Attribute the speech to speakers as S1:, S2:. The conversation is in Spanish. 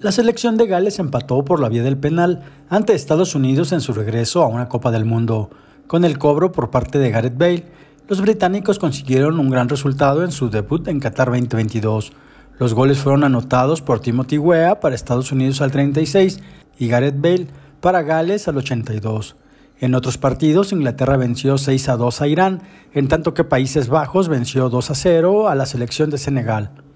S1: La selección de Gales empató por la vía del penal ante Estados Unidos en su regreso a una Copa del Mundo. Con el cobro por parte de Gareth Bale, los británicos consiguieron un gran resultado en su debut en Qatar 2022. Los goles fueron anotados por Timothy Weah para Estados Unidos al 36 y Gareth Bale para Gales al 82. En otros partidos, Inglaterra venció 6 a 2 a Irán, en tanto que Países Bajos venció 2 a 0 a la selección de Senegal.